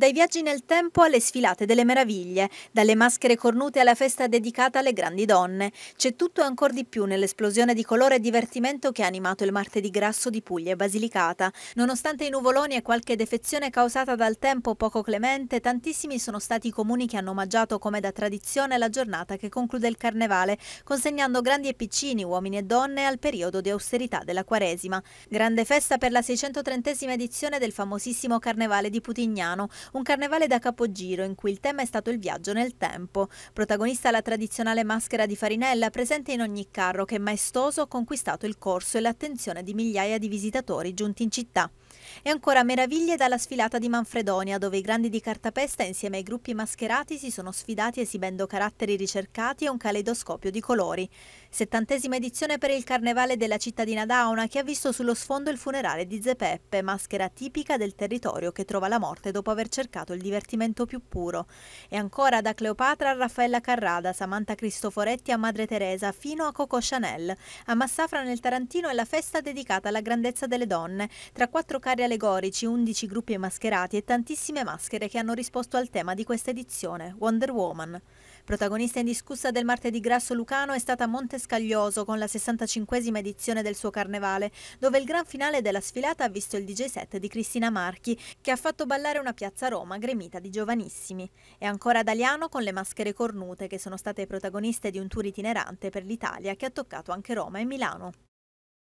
Dai viaggi nel tempo alle sfilate delle meraviglie, dalle maschere cornute alla festa dedicata alle grandi donne, c'è tutto e ancora di più nell'esplosione di colore e divertimento che ha animato il martedì grasso di Puglia e Basilicata. Nonostante i nuvoloni e qualche defezione causata dal tempo poco clemente, tantissimi sono stati i comuni che hanno omaggiato come da tradizione la giornata che conclude il carnevale, consegnando grandi e piccini, uomini e donne, al periodo di austerità della Quaresima. Grande festa per la 630 edizione del famosissimo carnevale di Putignano, un carnevale da capogiro in cui il tema è stato il viaggio nel tempo. Protagonista la tradizionale maschera di Farinella presente in ogni carro che maestoso ha conquistato il corso e l'attenzione di migliaia di visitatori giunti in città. E ancora meraviglie dalla sfilata di Manfredonia, dove i grandi di cartapesta insieme ai gruppi mascherati si sono sfidati esibendo caratteri ricercati e un caleidoscopio di colori. Settantesima edizione per il Carnevale della cittadina d'Auna, che ha visto sullo sfondo il funerale di Zepeppe, maschera tipica del territorio che trova la morte dopo aver cercato il divertimento più puro. E ancora da Cleopatra a Raffaella Carrada, Samantha Cristoforetti a Madre Teresa, fino a Coco Chanel. A Massafra nel Tarantino è la festa dedicata alla grandezza delle donne, tra quattro cari teatri allegorici, 11 gruppi mascherati e tantissime maschere che hanno risposto al tema di questa edizione, Wonder Woman. Protagonista indiscussa del martedì grasso lucano è stata Montescaglioso con la 65esima edizione del suo carnevale, dove il gran finale della sfilata ha visto il DJ set di Cristina Marchi, che ha fatto ballare una piazza Roma gremita di giovanissimi. E ancora Daliano con le maschere cornute, che sono state protagoniste di un tour itinerante per l'Italia che ha toccato anche Roma e Milano.